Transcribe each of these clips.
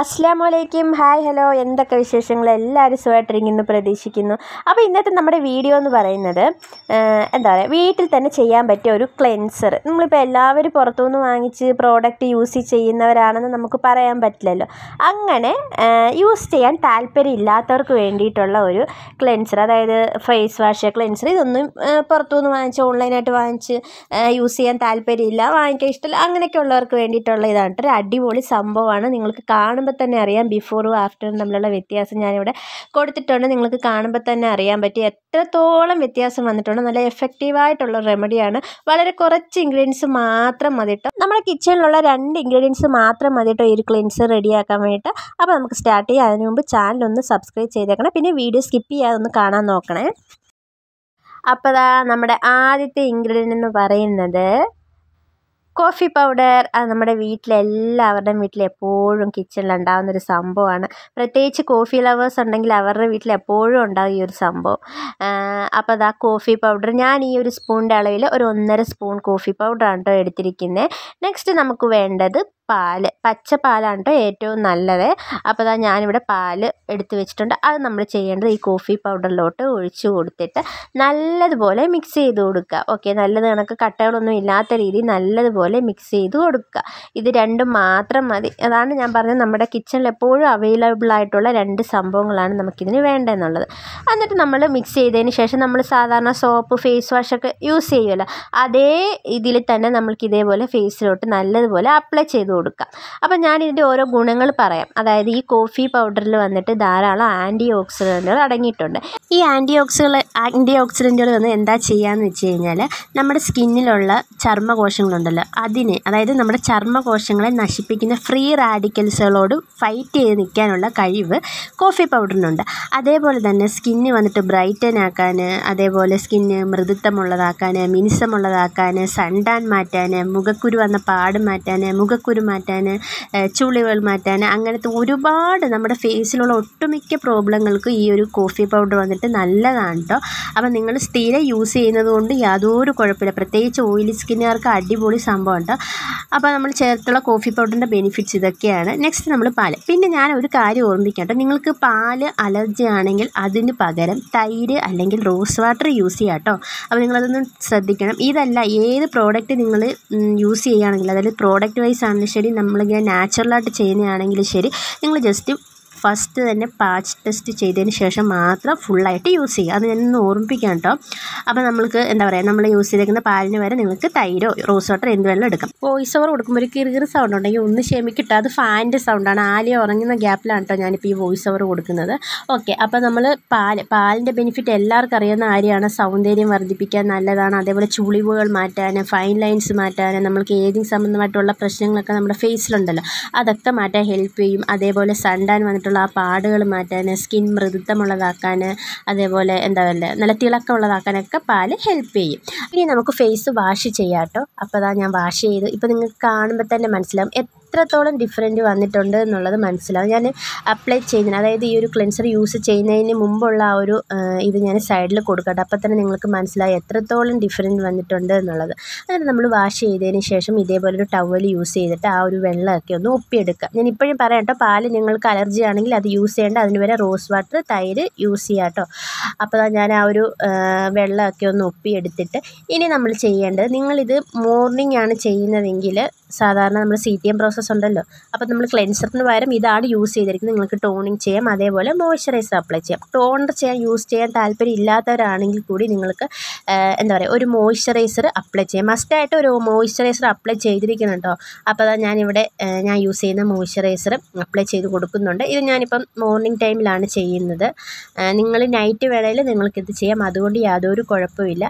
അസ്സാം വലൈക്കും hi hello എന്തൊക്കെ വിശേഷങ്ങൾ എല്ലാവരും സുഖമായിട്ടിരിക്കുന്നു പ്രതീക്ഷിക്കുന്നു അപ്പോൾ ഇന്നത്തെ നമ്മുടെ വീഡിയോ എന്ന് പറയുന്നത് എന്താ പറയുക വീട്ടിൽ തന്നെ ചെയ്യാൻ പറ്റിയ ഒരു ക്ലെൻസർ നമ്മളിപ്പോൾ എല്ലാവരും പുറത്തുനിന്ന് വാങ്ങിച്ച് പ്രോഡക്റ്റ് യൂസ് ചെയ്യുന്നവരാണെന്ന് നമുക്ക് പറയാൻ പറ്റില്ലല്ലോ അങ്ങനെ യൂസ് ചെയ്യാൻ ഇല്ലാത്തവർക്ക് വേണ്ടിയിട്ടുള്ള ഒരു ക്ലെൻസർ അതായത് ഫേസ് വാഷ് ക്ലെൻസർ ഇതൊന്നും പുറത്തുനിന്ന് വാങ്ങിച്ച് ഓൺലൈനായിട്ട് വാങ്ങിച്ച് യൂസ് ചെയ്യാൻ താല്പര്യമില്ല വാങ്ങിക്കാൻ ഇഷ്ടമില്ല അങ്ങനെയൊക്കെ ഉള്ളവർക്ക് വേണ്ടിയിട്ടുള്ള ഇതാണ് ഒരു അടിപൊളി സംഭവമാണ് നിങ്ങൾക്ക് കാണുമ്പോൾ കാണുമ്പോൾ തന്നെ അറിയാം ബിഫോറും ആഫ്റ്ററും തമ്മിലുള്ള വ്യത്യാസം ഞാനിവിടെ കൊടുത്തിട്ടുണ്ട് നിങ്ങൾക്ക് കാണുമ്പോൾ തന്നെ അറിയാൻ പറ്റി എത്രത്തോളം വ്യത്യാസം വന്നിട്ടുണ്ട് നല്ല എഫക്റ്റീവായിട്ടുള്ള റെമഡിയാണ് വളരെ കുറച്ച് ഇൻഗ്രീഡിയൻസ് മാത്രം മതി കേട്ടോ നമ്മുടെ കിച്ചണിലുള്ള രണ്ട് ഇൻഗ്രീഡിയൻസ് മാത്രം മതി കേട്ടോ ഈ ഒരു ക്ലിൻസർ റെഡിയാക്കാൻ വേണ്ടിയിട്ട് അപ്പോൾ നമുക്ക് സ്റ്റാർട്ട് ചെയ്യാം അതിന് മുമ്പ് ചാനലൊന്ന് സബ്സ്ക്രൈബ് ചെയ്തേക്കണം പിന്നെ വീഡിയോ സ്കിപ്പ് ചെയ്യാതെ ഒന്ന് കാണാൻ നോക്കണേ അപ്പോൾ നമ്മുടെ ആദ്യത്തെ ഇൻഗ്രീഡിയൻ്റ് എന്ന് പറയുന്നത് കോഫി പൗഡർ അത് നമ്മുടെ വീട്ടിലെ എല്ലാവരുടെയും എപ്പോഴും കിച്ചണിൽ ഉണ്ടാകുന്ന ഒരു സംഭവമാണ് പ്രത്യേകിച്ച് കോഫി ലവേഴ്സ് ഉണ്ടെങ്കിൽ അവരുടെ വീട്ടിൽ എപ്പോഴും ഉണ്ടാകും ഈ ഒരു സംഭവം അപ്പോൾ അതാ കോഫി പൗഡർ ഞാൻ ഈ ഒരു സ്പൂണിൻ്റെ അളവിൽ ഒരു ഒന്നര സ്പൂൺ കോഫി പൗഡറാണ് കേട്ടോ എടുത്തിരിക്കുന്നത് നെക്സ്റ്റ് നമുക്ക് വേണ്ടത് പാല് പച്ച പാലാണ് ഏറ്റവും നല്ലത് അപ്പോൾ അതാ ഞാനിവിടെ പാല് എടുത്ത് വെച്ചിട്ടുണ്ട് അത് നമ്മൾ ചെയ്യേണ്ടത് ഈ കോഫി പൗഡറിലോട്ട് ഒഴിച്ച് കൊടുത്തിട്ട് നല്ലതുപോലെ മിക്സ് ചെയ്ത് കൊടുക്കുക ഓക്കെ നല്ലത് കണക്ക് കട്ടകളൊന്നും ഇല്ലാത്ത രീതിയിൽ നല്ലതുപോലെ മിക്സ് ചെയ്ത് കൊടുക്കുക ഇത് രണ്ടും മാത്രം മതി അതാണ് ഞാൻ പറഞ്ഞത് നമ്മുടെ കിച്ചണിൽ എപ്പോഴും അവൈലബിൾ ആയിട്ടുള്ള രണ്ട് സംഭവങ്ങളാണ് നമുക്കിതിന് വേണ്ടതെന്നുള്ളത് എന്നിട്ട് നമ്മൾ മിക്സ് ചെയ്തതിന് ശേഷം നമ്മൾ സാധാരണ സോപ്പ് ഫേസ് വാഷൊക്കെ യൂസ് ചെയ്യുമല്ലോ അതേ ഇതിൽ തന്നെ നമ്മൾക്ക് ഇതേപോലെ ഫേസിലോട്ട് നല്ലതുപോലെ അപ്ലൈ ചെയ്ത് കൊടുക്കാം അപ്പോൾ ഞാൻ ഇതിൻ്റെ ഓരോ ഗുണങ്ങൾ പറയാം അതായത് ഈ കോഫി പൗഡറിൽ വന്നിട്ട് ധാരാളം ആൻറ്റി ഓക്സിഡൻറ്റുകൾ അടങ്ങിയിട്ടുണ്ട് ഈ ആൻറ്റി ഓക്സിഡ ആൻറ്റി ഓക്സിഡൻറ്റുകൾ വന്ന് എന്താ ചെയ്യുകയെന്ന് വെച്ച് കഴിഞ്ഞാൽ നമ്മുടെ സ്കിന്നിലുള്ള ചർമ്മകോശങ്ങളുണ്ടല്ലോ അതിനെ അതായത് നമ്മുടെ ചർമ്മകോശങ്ങളെ നശിപ്പിക്കുന്ന ഫ്രീ റാഡിക്കൽസുകളോട് ഫൈറ്റ് ചെയ്ത് നിൽക്കാനുള്ള കഴിവ് കോഫി പൗഡറിനുണ്ട് അതേപോലെ തന്നെ സ്കിന്ന് വന്നിട്ട് ബ്രൈറ്റൻ ആക്കാൻ അതേപോലെ സ്കിന്ന് മൃദുത്വമുള്ളതാക്കാൻ മിനിസമുള്ളതാക്കാൻ സൺടാൻ മാറ്റാൻ മുഖക്കുരു വന്ന പാട് മാറ്റാൻ മുഖക്കുരു മാറ്റാൻ ചുളിവൾ മാറ്റാൻ അങ്ങനത്തെ ഒരുപാട് നമ്മുടെ ഫേസിലുള്ള ഒട്ടുമിക്ക പ്രോബ്ലങ്ങൾക്കും ഈ ഒരു കോഫി പൗഡർ വന്നിട്ട് നല്ലതാണ് കേട്ടോ അപ്പോൾ നിങ്ങൾ സ്ഥിരം യൂസ് ചെയ്യുന്നത് കൊണ്ട് യാതൊരു കുഴപ്പമില്ല പ്രത്യേകിച്ച് ഓയിലി സ്കിന്നുകാർക്ക് അടിപൊളി സംഭവം ഉണ്ട് അപ്പോൾ നമ്മൾ ചേർത്തുള്ള കോഫി പൗഡറിൻ്റെ ബെനിഫിറ്റ്സ് ഇതൊക്കെയാണ് നെക്സ്റ്റ് നമ്മൾ പാല് പിന്നെ ഞാൻ ഒരു കാര്യം ഓർമ്മിക്കാം കേട്ടോ നിങ്ങൾക്ക് പാല് അലർജി ആണെങ്കിൽ അതിന് പകരം തൈര് അല്ലെങ്കിൽ റോസ് വാട്ടർ യൂസ് ചെയ്യാം കേട്ടോ അപ്പോൾ നിങ്ങളതൊന്നും ശ്രദ്ധിക്കണം ഇതല്ല ഏത് പ്രോഡക്റ്റ് നിങ്ങൾ യൂസ് ചെയ്യുകയാണെങ്കിൽ അതായത് പ്രോഡക്റ്റ് വൈസ് ആണെന്ന് ചെടി നമ്മളിങ്ങനെ നാച്ചുറലായിട്ട് ചെയ്യുന്നതാണെങ്കിലും ശരി നിങ്ങൾ ജസ്റ്റ് ഫസ്റ്റ് തന്നെ പാച്ച് ടെസ്റ്റ് ചെയ്തതിന് ശേഷം മാത്രം ഫുള്ളായിട്ട് യൂസ് ചെയ്യുക അത് ഞാനൊന്ന് ഓർമ്മിപ്പിക്കാം കേട്ടോ അപ്പോൾ നമ്മൾക്ക് എന്താ പറയുക നമ്മൾ യൂസ് ചെയ്തേക്കുന്ന പാലിന് വരെ നിങ്ങൾക്ക് തൈരോ റോസ് വാട്ടർ എന്ത് വേണമെങ്കിലും എടുക്കാം വോയിസ് ഓവർ കൊടുക്കുമ്പോൾ ഒരു കിറുകിറ് സൗണ്ട് ഉണ്ടെങ്കിൽ ഒന്ന് ക്ഷമിക്കിട്ടോ അത് ഫാനിൻ്റെ സൗണ്ടാണ് ആലിയ ഉറങ്ങുന്ന ഗ്യാപ്പിലാണ് കേട്ടോ ഞാനിപ്പോൾ ഈ വോയിസ് ഓവർ കൊടുക്കുന്നത് ഓക്കെ അപ്പോൾ നമ്മൾ പാൽ പാലിൻ്റെ ബെനിഫിറ്റ് എല്ലാവർക്കും അറിയുന്ന ആരെയാണ് സൗന്ദര്യം വർദ്ധിപ്പിക്കാൻ നല്ലതാണ് അതേപോലെ ചുളിവുകൾ മാറ്റാൻ ഫൈൻ ലൈൻസ് മാറ്റാൻ നമ്മൾക്ക് ഏതിങ് സംബന്ധമായിട്ടുള്ള പ്രശ്നങ്ങളൊക്കെ നമ്മുടെ ഫേസിലുണ്ടല്ലോ അതൊക്കെ മാറ്റാൻ ഹെൽപ്പ് ചെയ്യും അതേപോലെ സൺഡാൻ വന്നിട്ട് ആയിട്ടുള്ള ആ പാടുകൾ മാറ്റാൻ സ്കിൻ മൃദുത്വമുള്ളതാക്കാൻ അതേപോലെ എന്താ പറയുക നല്ല തിളക്കം ഉള്ളതാക്കാനൊക്കെ പാൽ ഹെൽപ്പ് ചെയ്യും ഇനി നമുക്ക് ഫേസ് വാഷ് ചെയ്യാം കേട്ടോ അപ്പോൾ അതാ ഞാൻ വാഷ് ചെയ്ത് ഇപ്പോൾ നിങ്ങൾക്ക് കാണുമ്പോൾ തന്നെ മനസ്സിലാവും എത്രത്തോളം ഡിഫറെൻറ്റ് വന്നിട്ടുണ്ട് എന്നുള്ളത് മനസ്സിലാവും ഞാൻ അപ്ലൈ ചെയ്യുന്നതിന് അതായത് ഈ ഒരു ക്ലെൻസർ യൂസ് ചെയ്യുന്നതിന് മുമ്പുള്ള ആ ഒരു ഇത് ഞാൻ സൈഡിൽ കൊടുക്കട്ടെ അപ്പം തന്നെ നിങ്ങൾക്ക് മനസ്സിലായി എത്രത്തോളം ഡിഫറെൻറ്റ് വന്നിട്ടുണ്ട് എന്നുള്ളത് എന്നിട്ട് നമ്മൾ വാഷ് ചെയ്തതിന് ശേഷം ഇതേപോലെ ഒരു ടവൽ യൂസ് ചെയ്തിട്ട് ആ ഒരു വെള്ളമൊക്കെ ഒന്ന് ഒപ്പിയെടുക്കുക ഞാൻ ഇപ്പോഴും പറയാം കേട്ടോ പാല് നിങ്ങൾക്ക് അലർജി ആണെങ്കിൽ അത് യൂസ് ചെയ്യേണ്ട അതിന് വരെ റോസ് വാട്ടർ തൈര് യൂസ് ചെയ്യുക കേട്ടോ അപ്പോൾ ഞാൻ ആ ഒരു വെള്ളമൊക്കെ ഒന്ന് ഒപ്പിയെടുത്തിട്ട് ഇനി നമ്മൾ ചെയ്യേണ്ടത് നിങ്ങളിത് മോർണിംഗ് ആണ് ചെയ്യുന്നതെങ്കിൽ സാധാരണ നമ്മൾ C T M process process ഉണ്ടല്ലോ അപ്പോൾ നമ്മൾ ക്ലെൻസറിന് പകരം ഇതാണ് യൂസ് ചെയ്തിരിക്കുന്നത് നിങ്ങൾക്ക് ടോണിങ് ചെയ്യാം അതേപോലെ മോയ്സ്ചറൈസർ അപ്ലൈ ചെയ്യാം ടോണർ ചെയ്യാൻ യൂസ് ചെയ്യാൻ താല്പര്യം ഇല്ലാത്തവരാണെങ്കിൽ കൂടി നിങ്ങൾക്ക് എന്താ പറയുക ഒരു മോയ്സ്ചറൈസർ അപ്ലൈ ചെയ്യാം മസ്റ്റായിട്ട് ഒരു മോയ്സ്ചറൈസർ അപ്ലൈ ചെയ്തിരിക്കുന്നുണ്ടോ അപ്പോൾ അതാ ഞാനിവിടെ ഞാൻ യൂസ് ചെയ്യുന്ന മോയ്സ്ചറൈസർ അപ്ലൈ ചെയ്ത് കൊടുക്കുന്നുണ്ട് ഇത് ഞാനിപ്പം മോർണിംഗ് ടൈമിലാണ് ചെയ്യുന്നത് നിങ്ങൾ നൈറ്റ് വേളയിൽ നിങ്ങൾക്കിത് ചെയ്യാം അതുകൊണ്ട് യാതൊരു കുഴപ്പമില്ല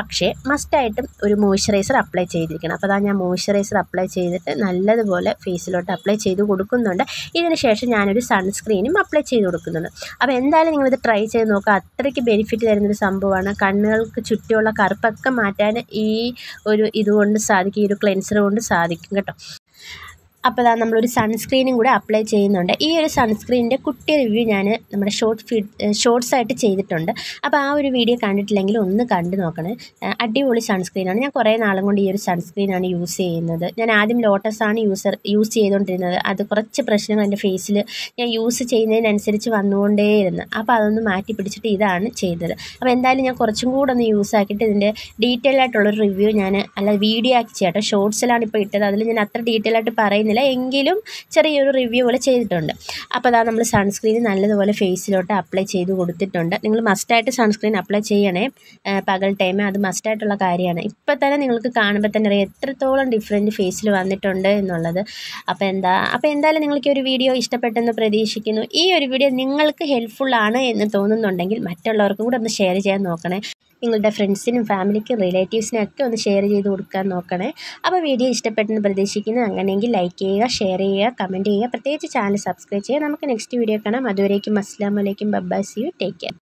പക്ഷേ മസ്റ്റായിട്ടും ഒരു മോയ്സ്ചറൈസർ അപ്ലൈ ചെയ്തിരിക്കണം അപ്പോൾ അതാ ഞാൻ മോയ്സ്ചറൈസർ അപ്ലൈ ചെയ്തിട്ട് നല്ലതുപോലെ ഫേസിലോട്ട് അപ്ലൈ ചെയ്ത് കൊടുക്കുന്നുണ്ട് ഇതിന് ശേഷം ഞാനൊരു സൺസ്ക്രീനും അപ്ലൈ ചെയ്ത് കൊടുക്കുന്നുണ്ട് അപ്പോൾ എന്തായാലും നിങ്ങളിത് ട്രൈ ചെയ്ത് നോക്കുക അത്രയ്ക്ക് ബെനിഫിറ്റ് തരുന്നൊരു സംഭവമാണ് കണ്ണുകൾക്ക് ചുറ്റുമുള്ള കറുപ്പൊക്കെ മാറ്റാൻ ഈ ഒരു ഇതുകൊണ്ട് സാധിക്കും ഈ ഒരു ക്ലെൻസർ കൊണ്ട് സാധിക്കും കേട്ടോ അപ്പോൾ അതാ നമ്മളൊരു സൺസ്ക്രീനും കൂടെ അപ്ലൈ ചെയ്യുന്നുണ്ട് ഈ ഒരു സൺസ്ക്രീനിൻ്റെ കുട്ടി റിവ്യൂ ഞാൻ നമ്മുടെ ഷോർട്ട് ഫീഡ് ഷോർട്സ് ആയിട്ട് ചെയ്തിട്ടുണ്ട് അപ്പോൾ ആ ഒരു വീഡിയോ കണ്ടിട്ടില്ലെങ്കിൽ ഒന്ന് കണ്ടു നോക്കണേ അടിപൊളി സൺസ്ക്രീനാണ് ഞാൻ കുറേ നാളും കൊണ്ട് ഈ ഒരു സൺസ്ക്രീനാണ് യൂസ് ചെയ്യുന്നത് ഞാൻ ആദ്യം ലോട്ടസാണ് യൂസർ യൂസ് ചെയ്തുകൊണ്ടിരുന്നത് അത് കുറച്ച് പ്രശ്നങ്ങൾ എൻ്റെ ഫേസിൽ ഞാൻ യൂസ് ചെയ്യുന്നതിനനുസരിച്ച് വന്നുകൊണ്ടേയിരുന്നു അപ്പോൾ അതൊന്ന് മാറ്റി പിടിച്ചിട്ട് ഇതാണ് ചെയ്തത് അപ്പോൾ എന്തായാലും ഞാൻ കുറച്ചും കൂടെ ഒന്ന് യൂസ് ആക്കിയിട്ട് ഇതിൻ്റെ ഡീറ്റെയിൽ ആയിട്ടുള്ളൊരു റിവ്യൂ ഞാൻ അല്ല വീഡിയോ ആക്കി ചെയ്യാം കേട്ടോ ഷോർട്സിലാണ് ഇപ്പോൾ ഇട്ടത് അതിൽ ഞാൻ അത്ര ഡീറ്റെയിൽ ആയിട്ട് പറയുന്നില്ല ചെയ്തിട്ടില്ല എങ്കിലും ചെറിയൊരു റിവ്യൂ പോലെ ചെയ്തിട്ടുണ്ട് അപ്പോൾ അതാ നമ്മൾ സൺസ്ക്രീൻ നല്ലതുപോലെ ഫേസിലോട്ട് അപ്ലൈ ചെയ്ത് കൊടുത്തിട്ടുണ്ട് നിങ്ങൾ മസ്റ്റായിട്ട് സൺസ്ക്രീൻ അപ്ലൈ ചെയ്യണേ പകൽ ടൈം അത് മസ്റ്റായിട്ടുള്ള കാര്യമാണ് ഇപ്പോൾ തന്നെ നിങ്ങൾക്ക് കാണുമ്പോൾ തന്നെ അറിയാം എത്രത്തോളം ഡിഫറെൻറ്റ് ഫേസിൽ വന്നിട്ടുണ്ട് എന്നുള്ളത് അപ്പോൾ എന്താ അപ്പോൾ എന്തായാലും നിങ്ങൾക്ക് ഒരു വീഡിയോ ഇഷ്ടപ്പെട്ടെന്ന് പ്രതീക്ഷിക്കുന്നു ഈ ഒരു വീഡിയോ നിങ്ങൾക്ക് ഹെൽപ്ഫുള്ളാണ് എന്ന് തോന്നുന്നുണ്ടെങ്കിൽ മറ്റുള്ളവർക്കും കൂടെ ഒന്ന് ഷെയർ ചെയ്യാൻ നോക്കണേ നിങ്ങളുടെ ഫ്രണ്ട്സിനും ഫാമിലിക്കും ഒക്കെ ഒന്ന് ഷെയർ ചെയ്ത് കൊടുക്കാൻ നോക്കണേ അപ്പോൾ വീഡിയോ ഇഷ്ടപ്പെട്ടെന്ന് പ്രതീക്ഷിക്കുന്നു അങ്ങനെയെങ്കിൽ ലൈക്ക് ചെയ്യുക ഷെയർ ചെയ്യുക കമൻറ്റ് ചെയ്യുക പ്രത്യേകിച്ച് ചാനൽ സബ്സ്ക്രൈബ് ചെയ്യുക നമുക്ക് നെക്സ്റ്റ് വീഡിയോ കാണാം അതുവരേക്കും അസ്സാം വലൈക്കും ബബ്ബാസ് യു ടേക്ക് കെയർ